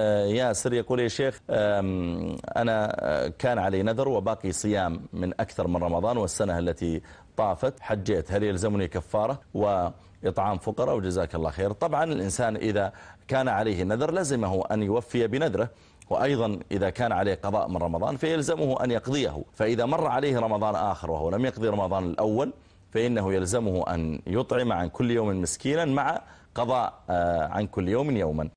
آه، ياسر يقول يا شيخ أنا آه، كان علي نذر وباقي صيام من أكثر من رمضان والسنة التي طافت حجيت هل يلزمني كفارة وإطعام فقراء وجزاك الله خير طبعا الإنسان إذا كان عليه نذر لزمه أن يوفي بنذره وأيضا إذا كان عليه قضاء من رمضان فيلزمه أن يقضيه فإذا مر عليه رمضان آخر وهو لم يقضي رمضان الأول فإنه يلزمه أن يطعم عن كل يوم مسكينا مع قضاء آه، عن كل يوم يوما